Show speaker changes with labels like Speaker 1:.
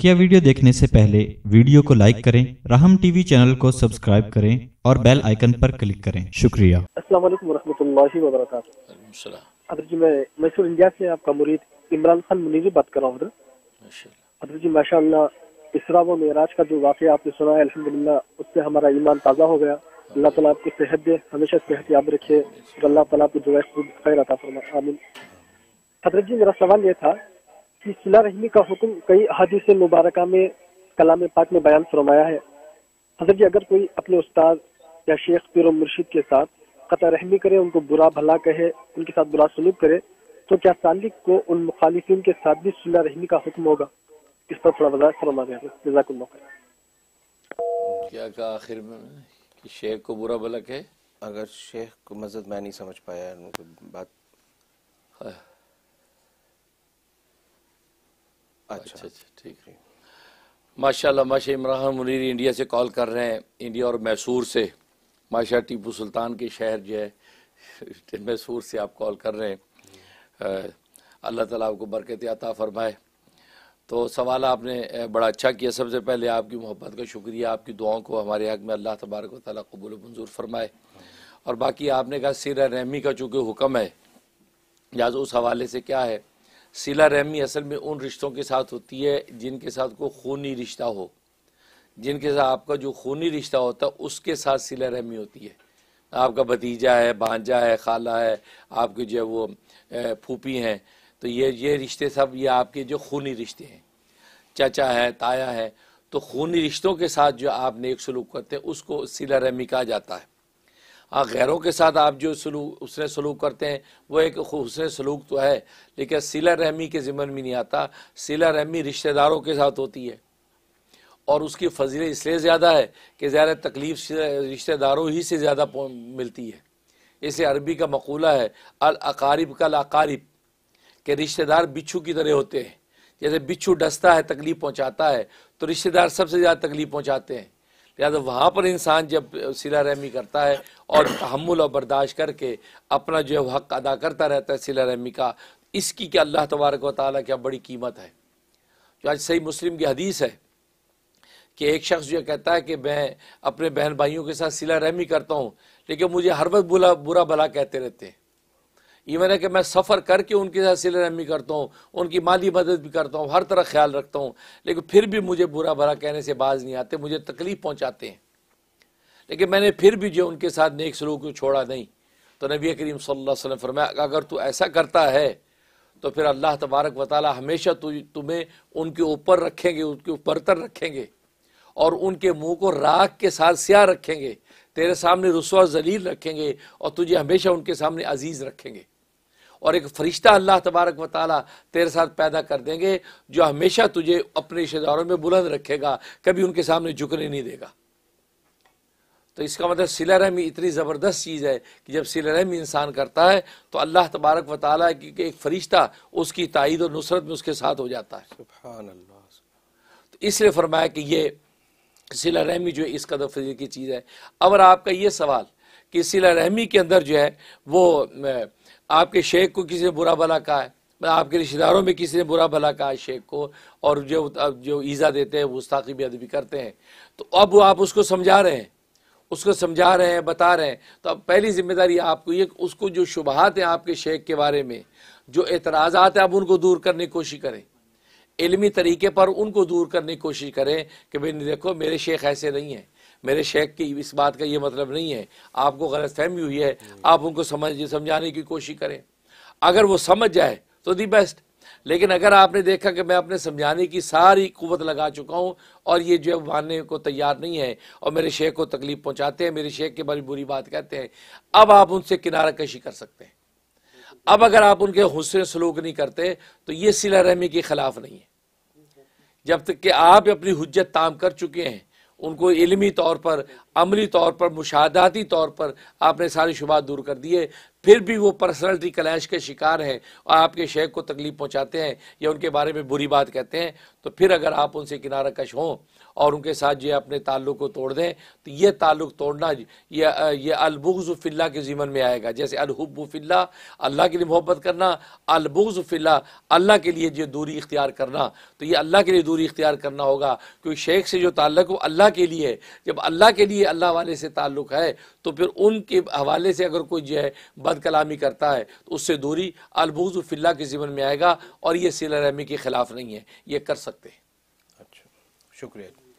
Speaker 1: बकिया वीडियो देखने से पहले वीडियो को लाइक करें राहम टीवी चैनल को सब्सक्राइब करें और बेल आइकन पर क्लिक करें शुक्रिया अस्सलाम वालेकुम रहमतुल्लाहि व बरकातहू जी मैं मैसूर इंडिया से आपका मुरीद इमरान खान मुनीजी बात कर रहा हूँ अदर जी माशा इसरा वो मेराज का जो वाक्य आपने सुना है अलहमदिल्ला उससे हमारा ईमान ताज़ा हो गया अल्लाह तला आपको सेहत दे हमेशा सेहत याद रखे अल्लाह तला आपको जो है खैर आता फरमा आमिन हजरत जी मेरा सवाल ये था सिला रहमी का हुक्म कई हदीस मुबारक में कलाम पाक में बयान फरमाया है हजरत जी अगर कोई अपने उस्ताद या शेख पीर मुर्शिद के साथ कत रहमी करे उनको बुरा भला कहे उनके साथ बुरा सलूक करे तो क्या सालिक को उन मुखालिफिन के साथ भी सिला रहमी का हुक्म होगा इस पर थोड़ा वजह फरमा दें मौका
Speaker 2: क्या कहा आखिर में कि शेख को बुरा भला कहे अगर शेख को मजद मैं नहीं समझ पाया उनको बात हाँ। अच्छा अच्छा ठीक है माशाल्लाह माशा इमरान मुनीर इंडिया से कॉल कर रहे हैं इंडिया और मैसूर से माशा टीपू सुल्तान के शहर जो है मैसूर से आप कॉल कर रहे हैं अल्लाह ताला आपको बरकत अता फरमाए तो सवाल आपने बड़ा अच्छा किया सबसे पहले आपकी मोहब्बत का शुक्रिया आपकी दुआओं को हमारे हक में अल्लाह तबारक वाली कबूल मंजूर फरमाए और बाकी आपने कहा सिर रहमी का चूँकि हुक्म है लिहाजा उस हवाले से क्या है सिला रहमी असल में उन रिश्तों के साथ होती है जिनके साथ को खूनी रिश्ता हो जिनके साथ आपका जो खूनी रिश्ता होता है उसके साथ सिला रहमी होती है आपका भतीजा है भांजा है खाला है आपके जो है वो फूफी हैं तो ये ये रिश्ते सब ये आपके जो खूनी रिश्ते हैं चचा है ताया है तो खूनी रिश्तों के साथ जो आप नेक सलूक करते हैं उसको सिला रहमी कहा जाता है हाँ, गैरों के साथ आप जो सलूक उसने सलूक करते हैं वो एक हुसन सलूक तो है लेकिन सिला रहमी के ज़िमन में नहीं आता सिला रहमी रिश्तेदारों के साथ होती है और उसकी फजील इसलिए ज़्यादा है कि ज़्यादा तकलीफ़ रिश्तेदारों ही से ज़्यादा मिलती है इसे अरबी का मकूला है अल अकारिब कल अकारिब के रिश्तेदार बिच्छू की तरह होते हैं जैसे बिच्छू डसता है तकलीफ़ पहुँचाता है तो रिश्तेदार सबसे ज़्यादा तकलीफ़ पहुँचाते हैं लिहाजा वहाँ पर इंसान जब सिला रहमी करता है और तहमुल और बर्दाश्त करके अपना जो है हक अदा करता रहता है सिला रहमी का इसकी क्या अल्लाह तबारक व क्या बड़ी कीमत है जो आज सही मुस्लिम की हदीस है कि एक शख्स जो कहता है कि मैं अपने बहन भाइयों के साथ सिला रहमी करता हूँ लेकिन मुझे हर वक्त बुरा बुरा भला कहते रहते हैं इवन है कि मैं सफ़र करके उनके साथ सिल रहमी करता हूँ उनकी माली मदद भी करता हूँ हर तरह ख्याल रखता हूँ लेकिन फिर भी मुझे बुरा भरा कहने से बाज नहीं आते मुझे तकलीफ़ पहुँचाते हैं लेकिन मैंने फिर भी जो उनके साथ नेक सलूक को छोड़ा नहीं तो नबी करीम सल फरमा फरमाया अगर तू ऐसा करता है तो फिर अल्लाह तबारक वाली हमेशा तु, तुम्हें उनके ऊपर रखेंगे उनके ऊपर तर रखेंगे और उनके मुंह को राख के साथ स्याह रखेंगे तेरे सामने रसुआ जलील रखेंगे और तुझे हमेशा उनके सामने अजीज़ रखेंगे और एक फ़रिश्ता अल्लाह तबारक व तेरे साथ पैदा कर देंगे जो हमेशा तुझे अपने रिश्तेदारों में बुलंद रखेगा कभी उनके सामने झुकने नहीं देगा तो इसका मतलब सिला रहमी इतनी ज़बरदस्त चीज़ है कि जब सिला रहमी इंसान करता है तो अल्लाह तबारक व की एक फ़रिश्ता उसकी तइद और नुसरत में उसके साथ हो जाता है तो इसलिए फरमाया कि ये सिला रहमी जो है इस कदर फजील की चीज़ है अगर आपका ये सवाल कि सिला रहमी के अंदर जो है वो आपके शेख को किसी ने बुरा भला कहा है आपके रिश्तेदारों में किसी ने बुरा भला कहा शेख को और जो जो ईज़ा देते हैं गुस्ताखी अदबी करते हैं तो अब आप उसको समझा रहे हैं उसको समझा रहे हैं बता रहे हैं तो अब पहली जिम्मेदारी आपको ये उसको जो शुबहत हैं आपके शेख के बारे में जो एतराज़ात हैं आप उनको दूर करने की कोशिश करें इलमी तरीके पर उनको दूर करने की कोशिश करें कि भाई देखो मेरे शेख ऐसे नहीं हैं मेरे शेख की इस बात का ये मतलब नहीं है आपको गलत फहमी हुई है आप उनको समझ समझाने की कोशिश करें अगर वो समझ जाए तो दी बेस्ट लेकिन अगर आपने देखा कि मैं अपने समझाने की सारी कुवत लगा चुका हूँ और ये जो है मानने को तैयार नहीं है और मेरे शेख को तकलीफ़ पहुँचाते हैं मेरे शेख के बारे बुरी बात कहते हैं अब आप उनसे किनारा कशी कर सकते हैं अब अगर आप उनके हुसन सलूक नहीं करते तो ये सिला रहमी के ख़िलाफ़ नहीं है जब तक कि आप अपनी हजत ताम कर चुके हैं उनको इलमी तौर पर अमली तौर पर मुशादाती तौर पर आपने सारी शुबात दूर कर दिए फिर भी वो पर्सनलिटी क्लैश के शिकार हैं और आपके शेख को तकलीफ़ पहुंचाते हैं या उनके बारे में बुरी बात कहते हैं तो फिर अगर आप उनसे किनारा कश हों और उनके साथ ये अपने ताल्लुक को तोड़ दें तो ये ताल्लुक तोड़ना ये ये अलबुग्ज़ुफ़िल्ला के जीवन में आएगा जैसे अलहब्बुफ़िल्ला अल्लाह के लिए मोहब्बत करना अलबुग्ज़ुफ़िल्ला अल्लाह के लिए जो दूरी इख्तियार करना तो ये अल्लाह के लिए दूरी इख्तियार करना होगा क्योंकि शेख से जो ताल्लुक वो अल्लाह अल्लाह के लिए है जब अल्लाह के लिए अल्लाह वाले से ताल्लुक़ है तो फिर उनके हवाले से अगर कोई जो है बद कलामी करता है तो उससे दूरी अलबूज फिल्ला के जीवन में आएगा और ये सिला रहमी के ख़िलाफ़ नहीं है ये कर सकते हैं
Speaker 1: अच्छा शुक्रिया